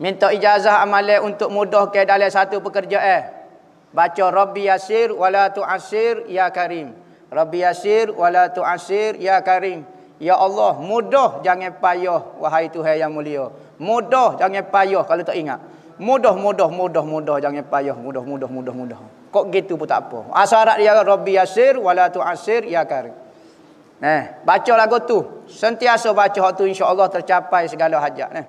minta ijazah amalan untuk mudah ke dalam satu pekerjaan. Eh? Baca Rabbi yasir wala tu'asir ya karim. Rabbi yasir wala tu'asir ya karim. Ya Allah, mudah jangan payah wahai Tuhan yang mulia. Mudah jangan payah kalau tak ingat. Mudah mudah mudah mudah jangan payah mudah mudah mudah mudah. Kok gitu pun tak apa. Asarat dia Rabbi yasir wala tu'asir ya karim. Nah, eh, baca lagu tu. Sentiasa baca waktu insya-Allah tercapai segala hajat nah. Eh.